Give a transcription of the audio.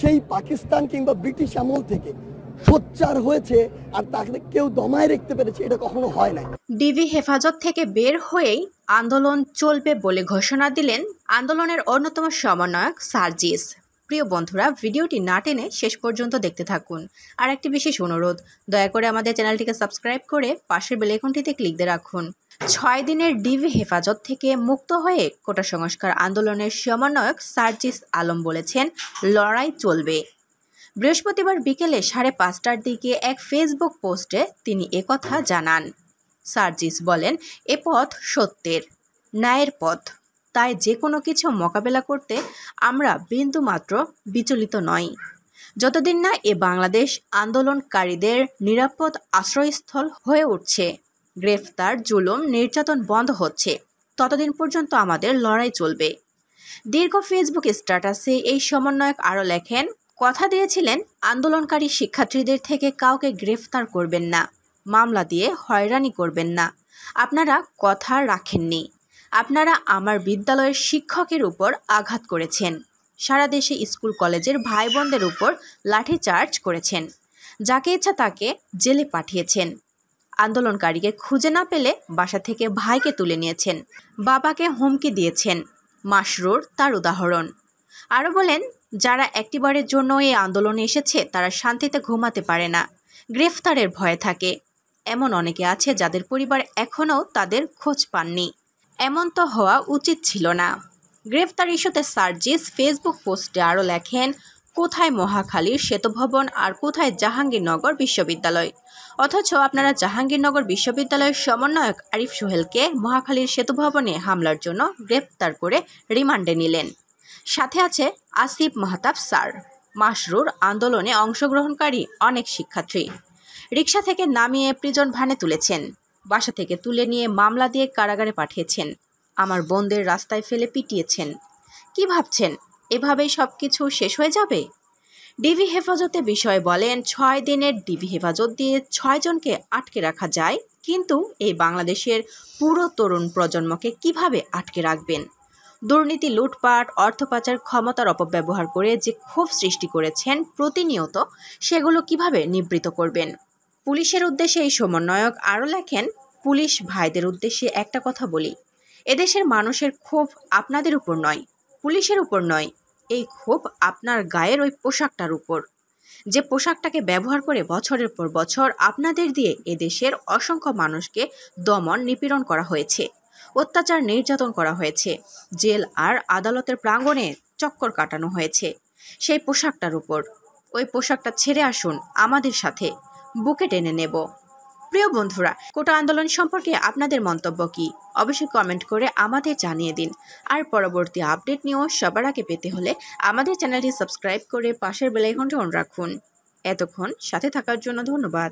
সেই পাকিস্তান কিংবা ব্রিটিশ আমল থেকে সোচ্চার হয়েছে আর তাকে কেউ দমায় রাখতে পেরেছে এটা কখনো হয় না ডিবি হেফাজত থেকে বের হয়েই আন্দোলন চলবে বলে ঘোষণা দিলেন আন্দোলনের অন্যতম সমন্বয়ক সার্জিস প্রিয় বন্ধুরা ভিডিওটি না টেনে শেষ পর্যন্ত দেখতে থাকুন আর একটি বিশেষ অনুরোধ দয়া করে আমাদের চ্যানেলটিকে সাবস্ক্রাইব করে পাশের বেলেকনটিতে ক্লিক দিয়ে রাখুন ছয় দিনের ডিবি হেফাজত থেকে মুক্ত হয়ে কোটা সংস্কার আন্দোলনের সমন্বয়ক সার্জিস আলম বলেছেন লড়াই চলবে বৃহস্পতিবার বিকেলে সাড়ে পাঁচটার দিকে এক ফেসবুক পোস্টে তিনি একথা জানান সার্জিস বলেন এ পথ সত্যের ন্যায়ের পথ তাই যে কোনো কিছু মোকাবেলা করতে আমরা বিন্দুমাত্র বিচলিত নই যতদিন না এ বাংলাদেশ আন্দোলনকারীদের নিরাপদ আশ্রয়স্থল হয়ে উঠছে গ্রেফতার জুলুম নির্যাতন বন্ধ হচ্ছে ততদিন পর্যন্ত আমাদের লড়াই চলবে দীর্ঘ ফেসবুক স্ট্যাটাসে এই সমন্বয়ক আরও লেখেন কথা দিয়েছিলেন আন্দোলনকারী শিক্ষার্থীদের থেকে কাউকে গ্রেফতার করবেন না মামলা দিয়ে হয়রানি করবেন না আপনারা কথা রাখেননি আপনারা আমার বিদ্যালয়ের শিক্ষকের উপর আঘাত করেছেন সারা দেশে স্কুল কলেজের ভাই বোনদের উপর লাঠিচার্জ করেছেন যাকে ইচ্ছা তাকে জেলে পাঠিয়েছেন আন্দোলনকারীকে খুঁজে না পেলে বাসা থেকে ভাইকে তুলে নিয়েছেন বাবাকে হুমকি দিয়েছেন মাসরুর তার উদাহরণ আরও বলেন যারা একটিবারের জন্য এই আন্দোলনে এসেছে তারা শান্তিতে ঘুমাতে পারে না গ্রেফতারের ভয়ে থাকে এমন অনেকে আছে যাদের পরিবার এখনও তাদের খোঁজ পাননি এমন তো হওয়া উচিত ছিল না গ্রেফতার ইস্যুতে সার্জিস ফেসবুক পোস্টে আরও লেখেন কোথায় মহাখালীর শ্বেতভবন আর কোথায় জাহাঙ্গীরনগর বিশ্ববিদ্যালয় অথচ আপনারা জাহাঙ্গীরনগর বিশ্ববিদ্যালয়ের সমন্বয়ক আরিফ সোহেলকে মহাখালীর শ্বেতভবনে হামলার জন্য গ্রেপ্তার করে রিমান্ডে নিলেন সাথে আছে আসিফ মাহতাব স্যার মাসরুর আন্দোলনে অংশগ্রহণকারী অনেক শিক্ষার্থী রিকশা থেকে নামিয়ে প্রিজন ভানে তুলেছেন বাসা থেকে তুলে নিয়ে মামলা দিয়ে কারাগারে পাঠিয়েছেন আমার বোনদের রাস্তায় ফেলে পিটিয়েছেন কি ভাবছেন এভাবেই সব কিছু শেষ হয়ে যাবে ডিবি হেফাজতে বিষয়ে বলেন ছয় দিনের ডিবি হেফাজত দিয়ে ছয়জনকে আটকে রাখা যায় কিন্তু এই বাংলাদেশের পুরো তরুণ প্রজন্মকে কিভাবে আটকে রাখবেন দুর্নীতি লুটপাট অর্থ পাচার ক্ষমতার অপব্যবহার করে যে ক্ষোভ সৃষ্টি করেছেন প্রতিনিয়ত সেগুলো কিভাবে নিবৃত করবেন পুলিশের উদ্দেশ্যে এই সমন্বয়ক আরও লেখেন পুলিশ ভাইদের উদ্দেশ্যে একটা কথা বলি এদেশের মানুষের ক্ষোভ আপনাদের উপর নয় পুলিশের উপর নয় এই ক্ষোভ আপনার গায়ের ওই পোশাকটার উপর যে পোশাকটাকে ব্যবহার করে বছরের পর বছর আপনাদের দিয়ে এদেশের অসংখ্য মানুষকে দমন নিপীড়ন করা হয়েছে অত্যাচার নির্যাতন করা হয়েছে জেল আর আদালতের প্রাঙ্গণে চক্কর কাটানো হয়েছে সেই পোশাকটার উপর ওই পোশাকটা ছেড়ে আসুন আমাদের সাথে বুকে টেনে নেব প্রিয় বন্ধুরা কোটা আন্দোলন সম্পর্কে আপনাদের মন্তব্য কি অবশ্যই কমেন্ট করে আমাদের জানিয়ে দিন আর পরবর্তী আপডেট নিয়েও সবার আগে পেতে হলে আমাদের চ্যানেলটি সাবস্ক্রাইব করে পাশের বেলাইকনটি অন রাখুন এতক্ষণ সাথে থাকার জন্য ধন্যবাদ